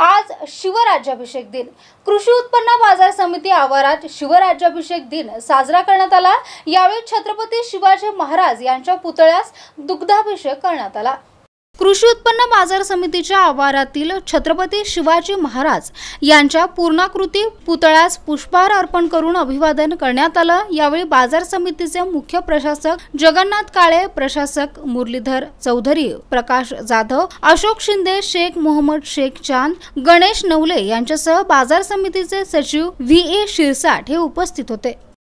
आज शिवराज्याभिषेक दिन कृषी उत्पन्न बाजार समिती आवारात शिवराज्याभिषेक दिन साजरा करण्यात आला यावेळी छत्रपती शिवाजी महाराज यांच्या पुतळ्यास दुग्धाभिषेक करण्यात आला कृषी उत्पन्न बाजार समितीच्या आवारातील छत्रपती शिवाजी महाराज यांच्या पूर्णाकृती पुतळ्यास पुष्पहार अर्पण करून अभिवादन करण्यात आलं यावेळी बाजार समितीचे मुख्य प्रशासक जगन्नाथ काळे प्रशासक मुरलीधर चौधरी प्रकाश जाधव अशोक शिंदे शेख मोहम्मद शेख चांद गणेश नवले यांच्यासह बाजार समितीचे सचिव व्ही ए शिरसाट हे उपस्थित होते